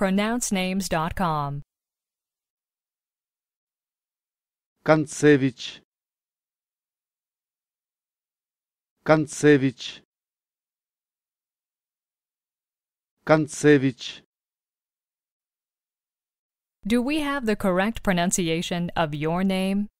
pronouncenames.com. Концевич Концевич Концевич Do we have the correct pronunciation of your name?